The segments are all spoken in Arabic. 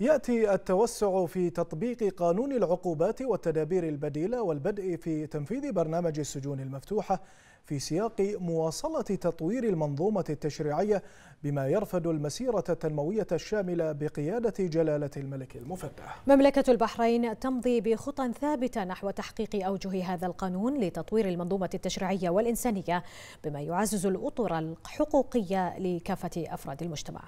يأتي التوسع في تطبيق قانون العقوبات والتدابير البديلة والبدء في تنفيذ برنامج السجون المفتوحة في سياق مواصلة تطوير المنظومة التشريعية بما يرفد المسيرة التنموية الشاملة بقيادة جلالة الملك المفتاح مملكة البحرين تمضي بخطى ثابتة نحو تحقيق أوجه هذا القانون لتطوير المنظومة التشريعية والإنسانية بما يعزز الأطر الحقوقية لكافة أفراد المجتمع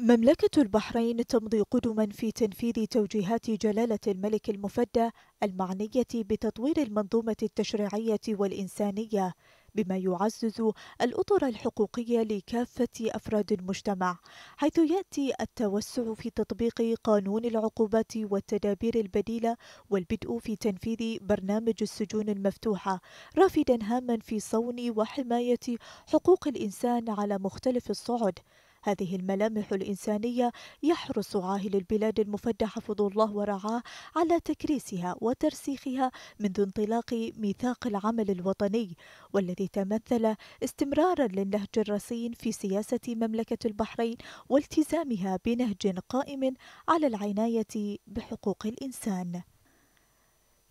مملكة البحرين تمضي قدما في تنفيذ توجيهات جلالة الملك المفدى المعنية بتطوير المنظومة التشريعية والإنسانية بما يعزز الأطر الحقوقية لكافة أفراد المجتمع حيث يأتي التوسع في تطبيق قانون العقوبات والتدابير البديلة والبدء في تنفيذ برنامج السجون المفتوحة رافدا هاما في صون وحماية حقوق الإنسان على مختلف الصعد هذه الملامح الإنسانية يحرص عاهل البلاد المفدى حفظه الله ورعاه على تكريسها وترسيخها منذ انطلاق ميثاق العمل الوطني والذي تمثل استمرارا للنهج الرصين في سياسة مملكة البحرين والتزامها بنهج قائم على العناية بحقوق الإنسان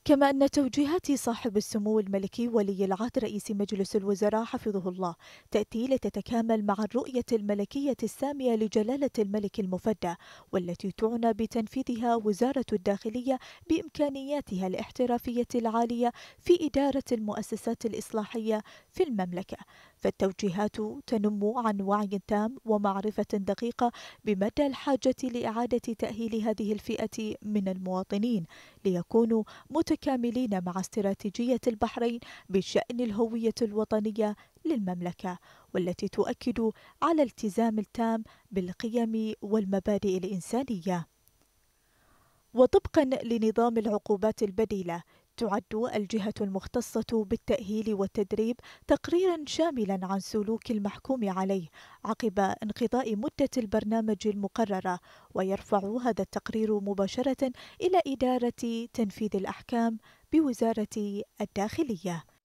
كما أن توجيهات صاحب السمو الملكي ولي العهد رئيس مجلس الوزراء حفظه الله تأتي لتتكامل مع الرؤية الملكية السامية لجلالة الملك المفدى والتي تعنى بتنفيذها وزارة الداخلية بإمكانياتها الاحترافية العالية في إدارة المؤسسات الإصلاحية في المملكة فالتوجيهات تنم عن وعي تام ومعرفة دقيقة بمدى الحاجة لإعادة تأهيل هذه الفئة من المواطنين ليكونوا متكاملين مع استراتيجية البحرين بشأن الهوية الوطنية للمملكة والتي تؤكد على التزام التام بالقيم والمبادئ الإنسانية. وطبقا لنظام العقوبات البديله تعد الجهة المختصة بالتأهيل والتدريب تقريرا شاملا عن سلوك المحكوم عليه عقب انقضاء مدة البرنامج المقررة ويرفع هذا التقرير مباشرة إلى إدارة تنفيذ الأحكام بوزارة الداخلية